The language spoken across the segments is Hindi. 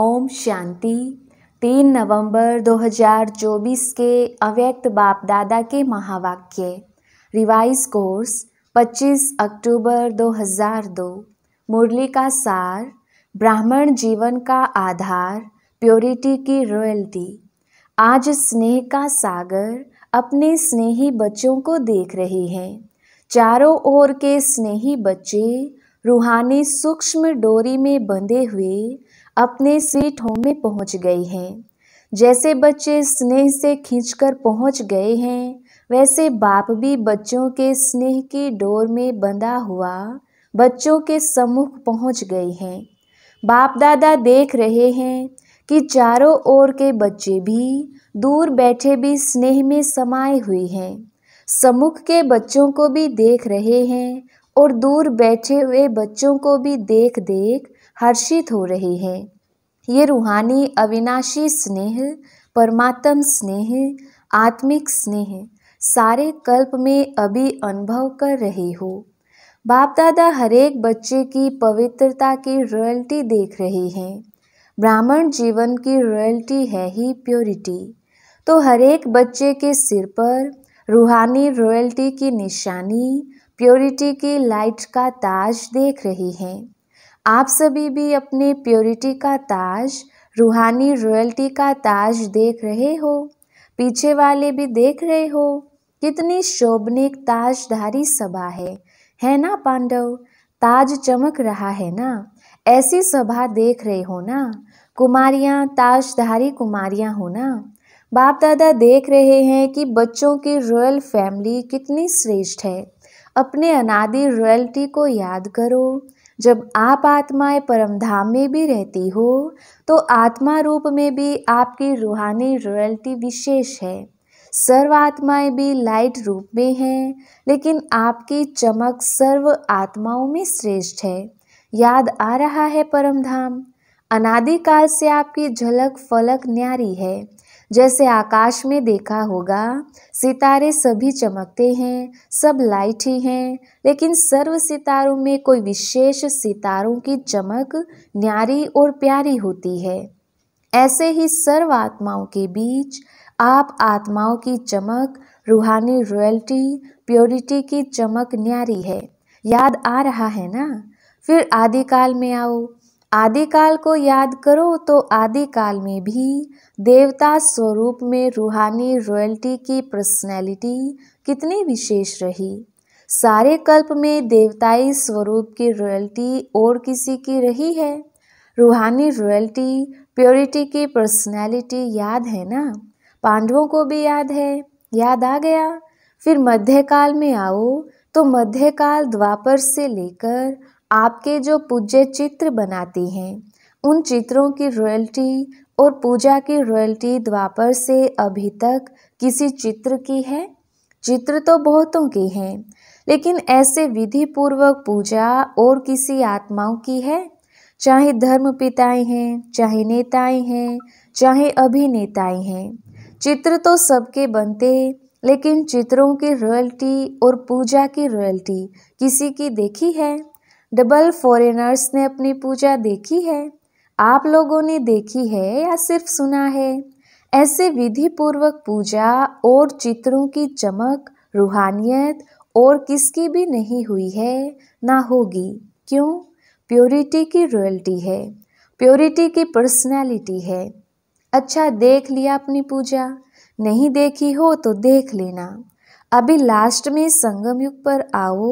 ओम शांति तीन नवंबर 2024 के अव्यक्त बाप दादा के महावाक्य रिवाइज कोर्स 25 अक्टूबर 2002 मुरली का सार ब्राह्मण जीवन का आधार प्योरिटी की रॉयल्टी आज स्नेह का सागर अपने स्नेही बच्चों को देख रहे हैं चारों ओर के स्नेही बच्चे रूहानी सूक्ष्म डोरी में बंधे हुए अपने स्वीट होम में पहुंच गई हैं जैसे बच्चे स्नेह से खींचकर पहुंच गए हैं वैसे बाप भी बच्चों के स्नेह की डोर में बंधा हुआ बच्चों के सम्मुख पहुंच गए हैं बाप दादा देख रहे हैं कि चारों ओर के बच्चे भी दूर बैठे भी स्नेह में समाये हुए हैं सम्मुख के बच्चों को भी देख रहे हैं और दूर बैठे हुए बच्चों को भी देख देख हर्षित हो रहे हैं ये रूहानी अविनाशी स्नेह परमात्म स्नेह आत्मिक स्नेह सारे कल्प में अभी अनुभव कर रहे हो बाप दादा हरेक बच्चे की पवित्रता की रॉयल्टी देख रहे हैं ब्राह्मण जीवन की रॉयल्टी है ही प्योरिटी तो हरेक बच्चे के सिर पर रूहानी रॉयल्टी की निशानी प्योरिटी की लाइट का ताज देख रही हैं आप सभी भी अपने प्योरिटी का ताज रूहानी रॉयल्टी का ताज देख रहे हो पीछे वाले भी देख रहे हो कितनी शोभनिक ताजधारी सभा है है ना पांडव ताज चमक रहा है ना ऐसी सभा देख रहे हो ना कुमारियाँ ताजधारी कुमारियाँ हो ना बाप दादा देख रहे हैं कि बच्चों की रॉयल फैमिली कितनी श्रेष्ठ है अपने अनादि रॉयल्टी को याद करो जब आप आत्माएं परम धाम में भी रहती हो तो आत्मा रूप में भी आपकी रूहानी रॉयल्टी विशेष है सर्व आत्माएं भी लाइट रूप में हैं लेकिन आपकी चमक सर्व आत्माओं में श्रेष्ठ है याद आ रहा है परम धाम अनादिकाल से आपकी झलक फलक न्यारी है जैसे आकाश में देखा होगा सितारे सभी चमकते हैं सब लाइट ही हैं लेकिन सर्व सितारों में कोई विशेष सितारों की चमक न्यारी और प्यारी होती है ऐसे ही सर्व आत्माओं के बीच आप आत्माओं की चमक रूहानी रॉयल्टी प्योरिटी की चमक न्यारी है याद आ रहा है ना फिर आदिकाल में आओ आदिकाल को याद करो तो आदिकाल में भी देवता स्वरूप में रूहानी रॉयल्टी की पर्सनैलिटी कितनी विशेष रही सारे कल्प में देवताई स्वरूप की रॉयल्टी और किसी की रही है रूहानी रॉयल्टी प्योरिटी की पर्सनैलिटी याद है ना पांडवों को भी याद है याद आ गया फिर मध्यकाल में आओ तो मध्यकाल द्वापर से लेकर आपके जो पूज्य चित्र बनाती हैं उन चित्रों की रॉयल्टी और पूजा की रॉयल्टी द्वापर से अभी तक किसी चित्र की है चित्र तो बहुतों की हैं लेकिन ऐसे विधि पूर्वक पूजा और किसी आत्माओं की है चाहे धर्म पिताएं हैं चाहे नेताएं हैं चाहे अभिनेताएं हैं चित्र तो सबके बनते लेकिन चित्रों की रॉयल्टी और पूजा की रॉयल्टी किसी की देखी है डबल फॉरेनर्स ने अपनी पूजा देखी है आप लोगों ने देखी है या सिर्फ सुना है ऐसे विधि पूर्वक पूजा और चित्रों की चमक रूहानियत और किसकी भी नहीं हुई है ना होगी क्यों प्योरिटी की रॉयल्टी है प्योरिटी की पर्सनालिटी है अच्छा देख लिया अपनी पूजा नहीं देखी हो तो देख लेना अभी लास्ट में संगम युग पर आओ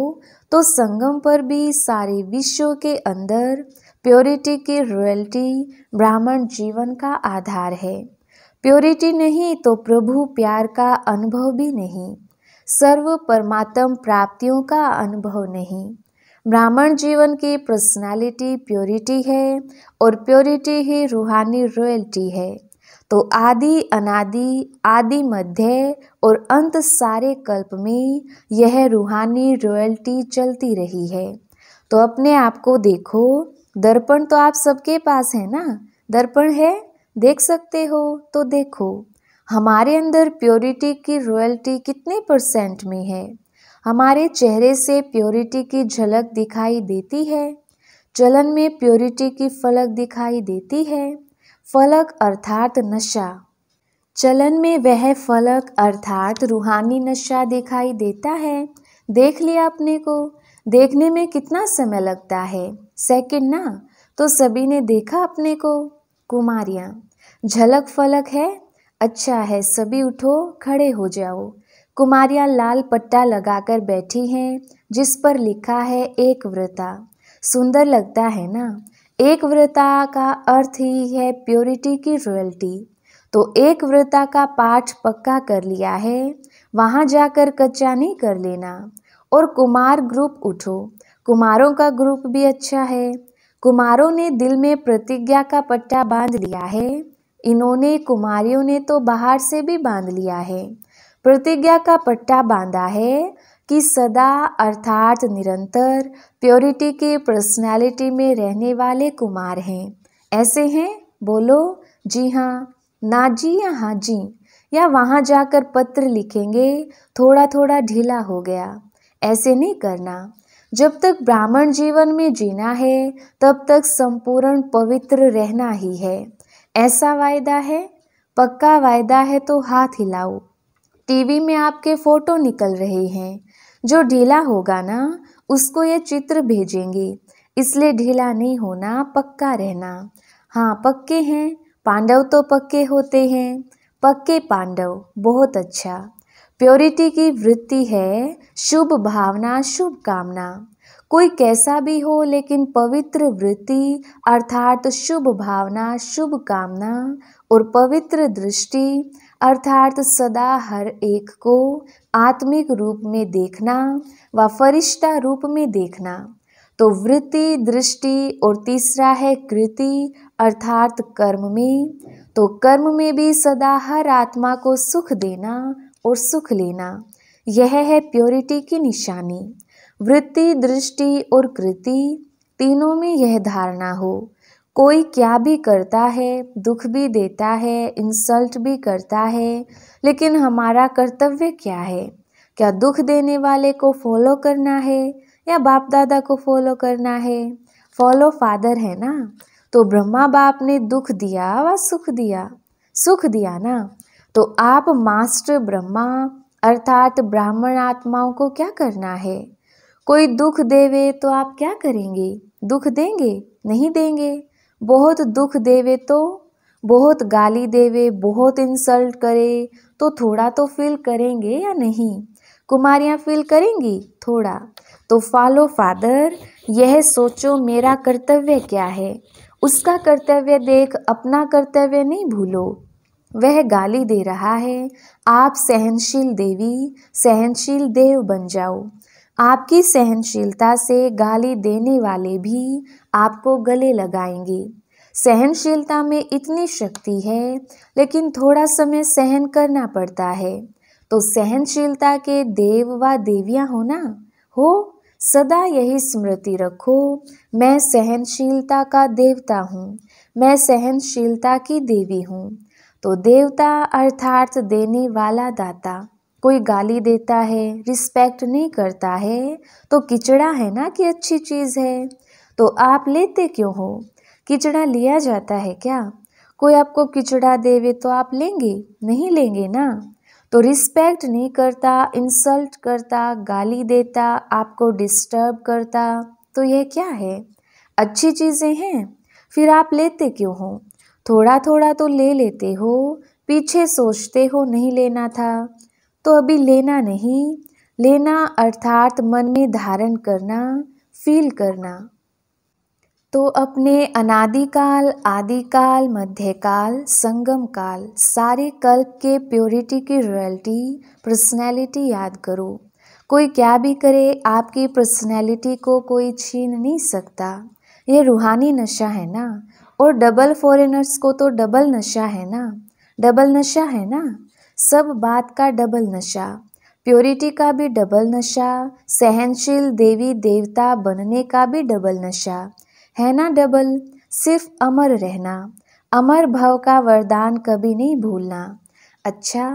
तो संगम पर भी सारे विश्व के अंदर प्योरिटी की रॉयल्टी ब्राह्मण जीवन का आधार है प्योरिटी नहीं तो प्रभु प्यार का अनुभव भी नहीं सर्व परमात्म प्राप्तियों का अनुभव नहीं ब्राह्मण जीवन की पर्सनालिटी प्योरिटी है और प्योरिटी ही रूहानी रॉयल्टी है तो आदि अनादि आदि मध्य और अंत सारे कल्प में यह रूहानी रॉयल्टी चलती रही है तो अपने आप को देखो दर्पण तो आप सबके पास है ना दर्पण है देख सकते हो तो देखो हमारे अंदर प्योरिटी की रॉयल्टी कितने परसेंट में है हमारे चेहरे से प्योरिटी की झलक दिखाई देती है चलन में प्योरिटी की फलक दिखाई देती है फलक अर्थात नशा चलन में वह फलक अर्थात रूहानी नशा दिखाई देता है देख लिया अपने को देखने में कितना समय लगता है सेकंड ना तो सभी ने देखा अपने को कुमारियाँ झलक फलक है अच्छा है सभी उठो खड़े हो जाओ कुमारियाँ लाल पट्टा लगाकर बैठी हैं जिस पर लिखा है एक व्रता सुंदर लगता है ना एक व्रता का अर्थ ही है प्योरिटी की रॉयल्टी तो एक व्रता का पाठ पक्का कर लिया है वहाँ जाकर कच्चा नहीं कर लेना और कुमार ग्रुप उठो कुमारों का ग्रुप भी अच्छा है कुमारों ने दिल में प्रतिज्ञा का पट्टा बांध लिया है इन्होंने कुमारियों ने तो बाहर से भी बांध लिया है प्रतिज्ञा का पट्टा बांधा है कि सदा अर्थात निरंतर प्योरिटी के पर्सनालिटी में रहने वाले कुमार हैं ऐसे हैं बोलो जी हाँ ना जी या हाँ जी या वहाँ जाकर पत्र लिखेंगे थोड़ा थोड़ा ढीला हो गया ऐसे नहीं करना जब तक ब्राह्मण जीवन में जीना है तब तक संपूर्ण पवित्र रहना ही है ऐसा वायदा है पक्का वायदा है तो हाथ हिलाओ टीवी में आपके फोटो निकल रहे हैं जो ढीला होगा ना उसको ये चित्र भेजेंगे इसलिए ढीला नहीं होना पक्का रहना हाँ पक्के हैं पांडव तो पक्के होते हैं पक्के पांडव बहुत अच्छा प्योरिटी की वृत्ति है शुभ भावना शुभ कामना कोई कैसा भी हो लेकिन पवित्र वृत्ति अर्थात शुभ भावना शुभ कामना और पवित्र दृष्टि अर्थात सदा हर एक को आत्मिक रूप में देखना व फरिश्ता रूप में देखना तो वृत्ति दृष्टि और तीसरा है कृति अर्थात कर्म में तो कर्म में भी सदा हर आत्मा को सुख देना और सुख लेना यह है प्योरिटी की निशानी वृत्ति दृष्टि और कृति तीनों में यह धारणा हो कोई क्या भी करता है दुख भी देता है इंसल्ट भी करता है लेकिन हमारा कर्तव्य क्या है क्या दुख देने वाले को फॉलो करना है या बाप दादा को फॉलो करना है फॉलो फादर है ना तो ब्रह्मा बाप ने दुख दिया व सुख दिया सुख दिया ना तो आप मास्टर ब्रह्मा अर्थात ब्राह्मण आत्माओं को क्या करना है कोई दुख देवे तो आप क्या करेंगे दुख देंगे नहीं देंगे बहुत दुख देवे तो बहुत गाली देवे बहुत इंसल्ट करे तो थोड़ा तो फील करेंगे या नहीं कुमारियाँ फील करेंगी थोड़ा तो फॉलो फादर यह सोचो मेरा कर्तव्य क्या है उसका कर्तव्य देख अपना कर्तव्य नहीं भूलो वह गाली दे रहा है आप सहनशील देवी सहनशील देव बन जाओ आपकी सहनशीलता से गाली देने वाले भी आपको गले लगाएंगे सहनशीलता में इतनी शक्ति है लेकिन थोड़ा समय सहन करना पड़ता है तो सहनशीलता के देव व देवियाँ ना हो सदा यही स्मृति रखो मैं सहनशीलता का देवता हूँ मैं सहनशीलता की देवी हूँ तो देवता अर्थात देने वाला दाता कोई गाली देता है रिस्पेक्ट नहीं करता है तो किचड़ा है ना कि अच्छी चीज़ है तो आप लेते क्यों हो किचड़ा लिया जाता है क्या कोई आपको किचड़ा देवे तो आप लेंगे नहीं लेंगे ना तो रिस्पेक्ट नहीं करता इंसल्ट करता गाली देता आपको डिस्टर्ब करता तो यह क्या है अच्छी चीज़ें हैं फिर आप लेते क्यों हो थोड़ा थोड़ा तो ले लेते हो पीछे सोचते हो नहीं लेना था तो अभी लेना नहीं लेना अर्थात मन में धारण करना फील करना तो अपने अनादिकाल आदिकाल मध्यकाल संगम काल सारे कल्प के प्योरिटी की रॉयल्टी पर्सनैलिटी याद करो कोई क्या भी करे आपकी पर्सनैलिटी को कोई छीन नहीं सकता ये रूहानी नशा है ना और डबल फॉरेनर्स को तो डबल नशा है ना डबल नशा है ना सब बात का डबल नशा प्योरिटी का भी डबल नशा सहनशील देवी देवता बनने का भी डबल नशा है ना डबल सिर्फ अमर रहना अमर भव का वरदान कभी नहीं भूलना अच्छा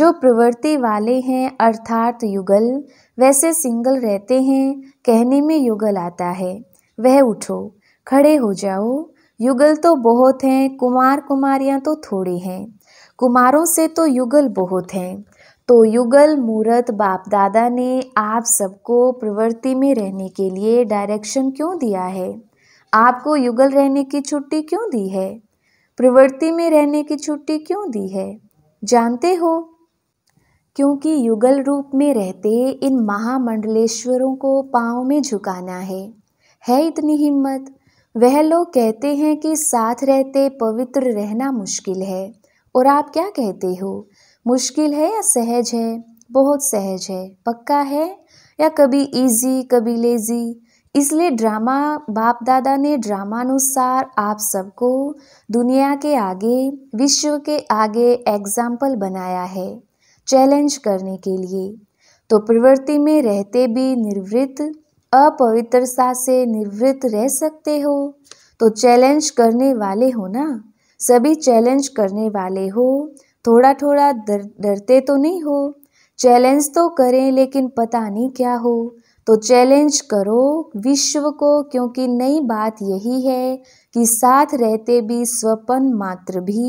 जो प्रवृत्ति वाले हैं अर्थात युगल वैसे सिंगल रहते हैं कहने में युगल आता है वह उठो खड़े हो जाओ युगल तो बहुत हैं कुमार कुमारियाँ तो थोड़ी हैं कुमारों से तो युगल बहुत हैं तो युगल मूरत बाप दादा ने आप सबको प्रवृत्ति में रहने के लिए डायरेक्शन क्यों दिया है आपको युगल रहने की छुट्टी क्यों दी है प्रवृत्ति में रहने की छुट्टी क्यों दी है जानते हो क्योंकि युगल रूप में रहते इन महामंडलेश्वरों को पाँव में झुकाना है है इतनी हिम्मत वह लोग कहते हैं कि साथ रहते पवित्र रहना मुश्किल है और आप क्या कहते हो मुश्किल है या सहज है बहुत सहज है पक्का है या कभी इजी कभी लेजी इसलिए ड्रामा बाप दादा ने ड्रामानुसार आप सबको दुनिया के आगे विश्व के आगे एग्जाम्पल बनाया है चैलेंज करने के लिए तो प्रवृत्ति में रहते भी निर्वृत्त अपवित्रता से निवृत्त रह सकते हो तो चैलेंज करने वाले हो ना सभी चैलेंज करने वाले हो थोड़ा थोड़ा डर डरते तो नहीं हो चैलेंज तो करें लेकिन पता नहीं क्या हो तो चैलेंज करो विश्व को क्योंकि नई बात यही है कि साथ रहते भी स्वपन मात्र भी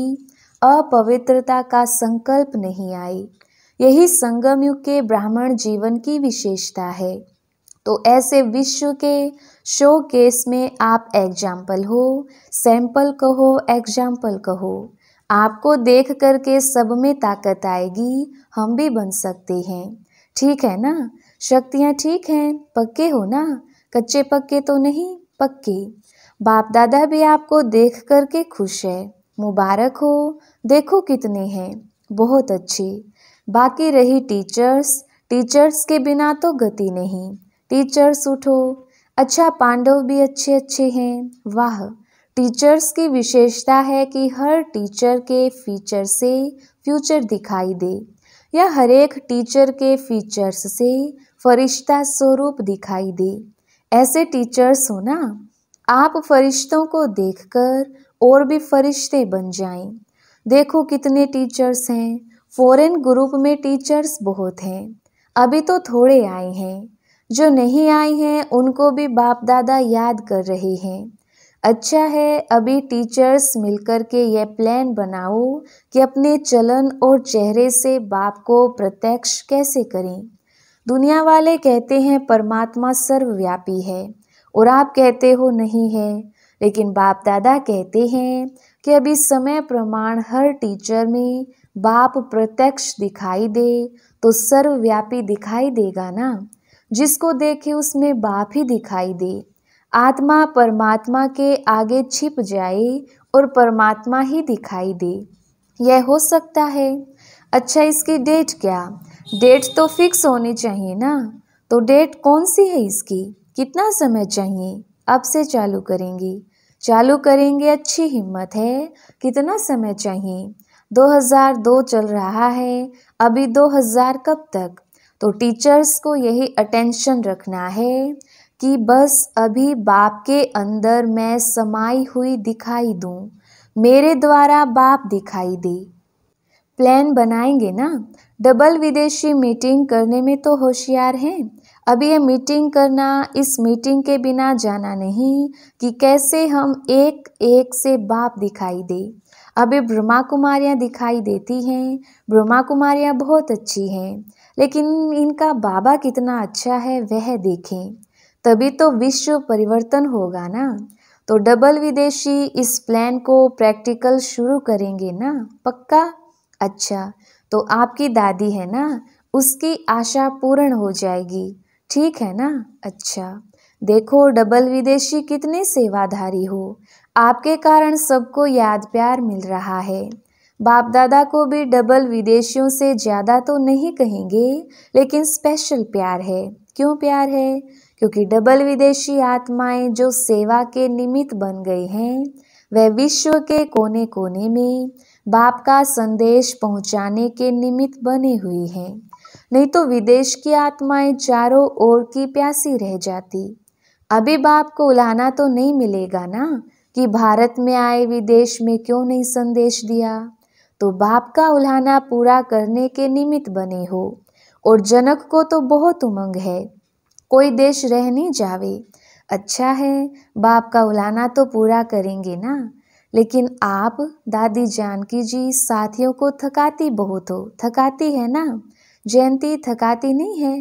अपवित्रता का संकल्प नहीं आई यही संगमयुग के ब्राह्मण जीवन की विशेषता है तो ऐसे विश्व के शो केस में आप एग्जाम्पल हो सैंपल कहो एग्जाम्पल कहो आपको देख करके सब में ताकत आएगी हम भी बन सकते हैं ठीक है ना शक्तियाँ ठीक हैं पक्के हो ना कच्चे पक्के तो नहीं पक्के बाप दादा भी आपको देख करके खुश है मुबारक हो देखो कितने हैं बहुत अच्छे बाकी रही टीचर्स टीचर्स के बिना तो गति नहीं टीचर्स उठो अच्छा पांडव भी अच्छे अच्छे हैं वाह टीचर्स की विशेषता है कि हर टीचर के फीचर से फ्यूचर दिखाई दे या हर एक टीचर के फीचर्स से फरिश्ता स्वरूप दिखाई दे ऐसे टीचर्स हो ना आप फरिश्तों को देखकर और भी फरिश्ते बन जाएं। देखो कितने टीचर्स हैं फॉरेन ग्रुप में टीचर्स बहुत हैं अभी तो थोड़े आए हैं जो नहीं आई हैं उनको भी बाप दादा याद कर रहे हैं अच्छा है अभी टीचर्स मिलकर के ये प्लान बनाओ कि अपने चलन और चेहरे से बाप को प्रत्यक्ष कैसे करें दुनिया वाले कहते हैं परमात्मा सर्वव्यापी है और आप कहते हो नहीं है लेकिन बाप दादा कहते हैं कि अभी समय प्रमाण हर टीचर में बाप प्रत्यक्ष दिखाई दे तो सर्वव्यापी दिखाई देगा ना जिसको देखे उसमें बाप ही दिखाई दे आत्मा परमात्मा के आगे छिप जाए और परमात्मा ही दिखाई दे यह हो सकता है अच्छा इसकी डेट क्या डेट तो फिक्स होनी चाहिए ना तो डेट कौन सी है इसकी कितना समय चाहिए अब से चालू करेंगे चालू करेंगे अच्छी हिम्मत है कितना समय चाहिए 2002 चल रहा है अभी 2000 कब तक तो टीचर्स को यही अटेंशन रखना है कि बस अभी बाप के अंदर मैं समाई हुई दिखाई दूँ मेरे द्वारा बाप दिखाई दे प्लान बनाएंगे ना डबल विदेशी मीटिंग करने में तो होशियार हैं अभी ये मीटिंग करना इस मीटिंग के बिना जाना नहीं कि कैसे हम एक एक से बाप दिखाई दे अभी ब्रह्मा कुमारियाँ दिखाई देती हैं ब्रह्मा कुमारियाँ बहुत अच्छी हैं लेकिन इनका बाबा कितना अच्छा है वह देखें तभी तो विश्व परिवर्तन होगा ना तो डबल विदेशी इस प्लान को प्रैक्टिकल शुरू करेंगे ना पक्का अच्छा तो आपकी दादी है ना उसकी आशा पूर्ण हो जाएगी ठीक है ना अच्छा देखो डबल विदेशी कितने सेवाधारी हो आपके कारण सबको याद प्यार मिल रहा है बाप दादा को भी डबल विदेशियों से ज़्यादा तो नहीं कहेंगे लेकिन स्पेशल प्यार है क्यों प्यार है क्योंकि डबल विदेशी आत्माएं जो सेवा के निमित्त बन गई हैं वह विश्व के कोने कोने में बाप का संदेश पहुंचाने के निमित्त बनी हुई हैं नहीं तो विदेश की आत्माएं चारों ओर की प्यासी रह जाती अभी बाप को उलाना तो नहीं मिलेगा ना कि भारत में आए विदेश में क्यों नहीं संदेश दिया तो बाप का उल्हाना पूरा करने के निमित्त बने हो और जनक को तो बहुत उमंग है कोई देश रह नहीं जावे अच्छा है बाप का उलाना तो पूरा करेंगे ना लेकिन आप दादी जानकी जी साथियों को थकाती बहुत हो थकाती है ना जयंती थकाती नहीं है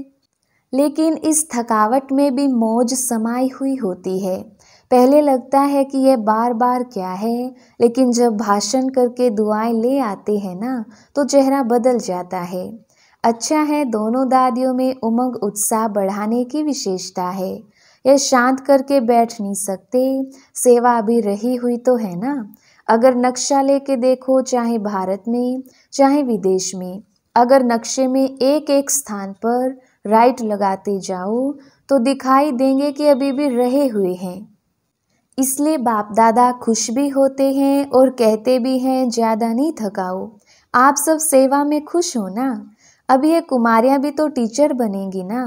लेकिन इस थकावट में भी मौज समाई हुई होती है पहले लगता है कि यह बार बार क्या है लेकिन जब भाषण करके दुआएं ले आते हैं ना तो चेहरा बदल जाता है अच्छा है दोनों दादियों में उमंग उत्साह बढ़ाने की विशेषता है यह शांत करके बैठ नहीं सकते सेवा अभी रही हुई तो है ना अगर नक्शा लेके देखो चाहे भारत में चाहे विदेश में अगर नक्शे में एक एक स्थान पर राइट लगाते जाओ तो दिखाई देंगे कि अभी भी रहे हुए हैं इसलिए बाप दादा खुश भी होते हैं और कहते भी हैं ज़्यादा नहीं थकाओ आप सब सेवा में खुश हो ना अब ये कुमारियाँ भी तो टीचर बनेंगी ना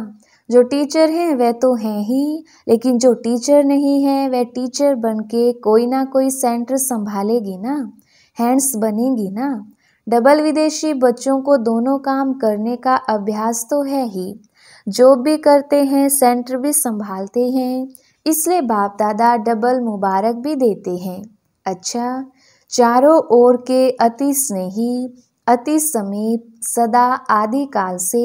जो टीचर हैं वह तो हैं ही लेकिन जो टीचर नहीं है वह टीचर बनके कोई ना कोई सेंटर संभालेगी ना हैंड्स बनेगी ना डबल विदेशी बच्चों को दोनों काम करने का अभ्यास तो है ही जॉब भी करते हैं सेंटर भी संभालते हैं इसलिए बाप दादा डबल मुबारक भी देते हैं अच्छा चारों ओर के अति स्नेही अति समीप सदा आदिकाल से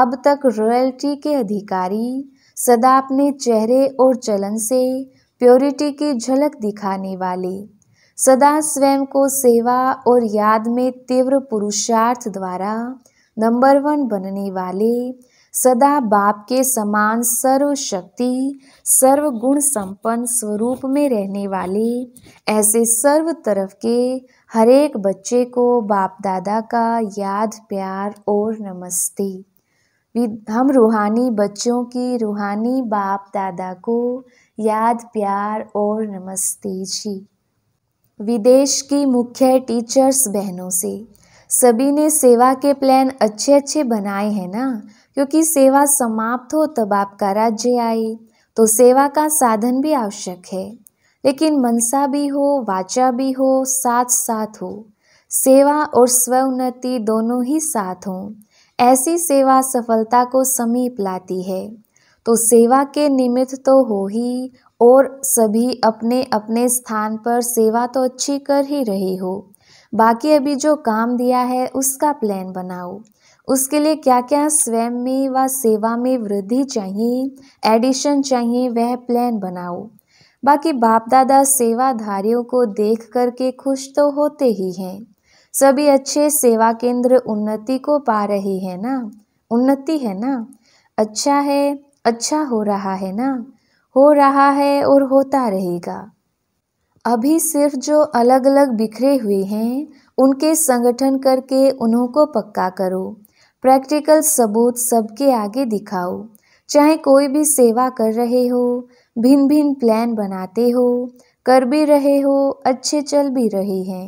अब तक रॉयल्टी के अधिकारी सदा अपने चेहरे और चलन से प्योरिटी की झलक दिखाने वाले सदा स्वयं को सेवा और याद में तीव्र पुरुषार्थ द्वारा नंबर वन बनने वाले सदा बाप के समान सर्वशक्ति सर्वगुण संपन्न स्वरूप में रहने वाले ऐसे सर्व तरफ के हरेक बच्चे को बाप दादा का याद प्यार और नमस्ते हम रूहानी बच्चों की रूहानी बाप दादा को याद प्यार और नमस्ते जी विदेश की मुख्य टीचर्स बहनों से सभी ने सेवा के प्लान अच्छे अच्छे बनाए हैं ना क्योंकि सेवा समाप्त हो तब आपका राज्य आए तो सेवा का साधन भी आवश्यक है लेकिन मनसा भी हो वाचा भी हो साथ साथ हो सेवा और स्वउन्नति दोनों ही साथ हों ऐसी सेवा सफलता को समीप लाती है तो सेवा के निमित्त तो हो ही और सभी अपने अपने स्थान पर सेवा तो अच्छी कर ही रही हो बाकी अभी जो काम दिया है उसका प्लान बनाओ उसके लिए क्या क्या स्वयं में व सेवा में वृद्धि चाहिए एडिशन चाहिए वह प्लान बनाओ बाकी बाप दादा सेवाधारियों को देख करके खुश तो होते ही हैं सभी अच्छे सेवा केंद्र उन्नति को पा रहे हैं ना उन्नति है ना अच्छा है अच्छा हो रहा है ना हो रहा है और होता रहेगा अभी सिर्फ जो अलग अलग बिखरे हुए हैं उनके संगठन करके उन्हों को पक्का करो प्रैक्टिकल सबूत सबके आगे दिखाओ चाहे कोई भी सेवा कर रहे हो भिन्न भिन्न प्लान बनाते हो कर भी रहे हो अच्छे चल भी रहे हैं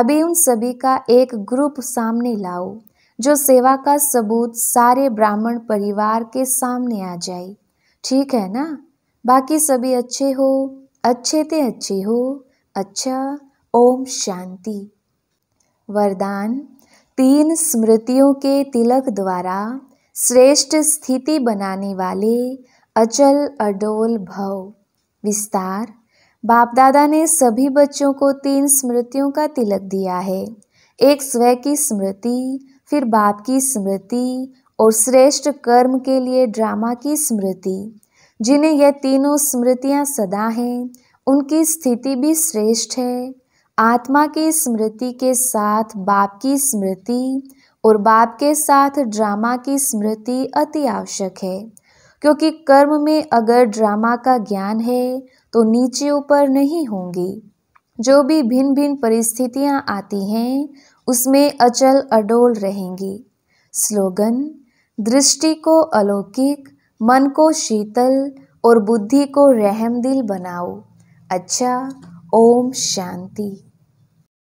अभी उन सभी का एक ग्रुप सामने लाओ जो सेवा का सबूत सारे ब्राह्मण परिवार के सामने आ जाए ठीक है ना बाकी सभी अच्छे हो अच्छे ते अच्छे हो अच्छा ओम शांति वरदान तीन स्मृतियों के तिलक द्वारा श्रेष्ठ स्थिति बनाने वाले अचल अडोल भव विस्तार बाप दादा ने सभी बच्चों को तीन स्मृतियों का तिलक दिया है एक स्वयं की स्मृति फिर बाप की स्मृति और श्रेष्ठ कर्म के लिए ड्रामा की स्मृति जिन्हें यह तीनों स्मृतियाँ सदा हैं उनकी स्थिति भी श्रेष्ठ है आत्मा की स्मृति के साथ बाप की स्मृति और बाप के साथ ड्रामा की स्मृति अति आवश्यक है क्योंकि कर्म में अगर ड्रामा का ज्ञान है तो नीचे ऊपर नहीं होंगी जो भी भिन्न भिन्न परिस्थितियाँ आती हैं उसमें अचल अडोल रहेंगी स्लोगन दृष्टि को अलौकिक मन को शीतल और बुद्धि को रहमदिल बनाओ अच्छा ओम शांति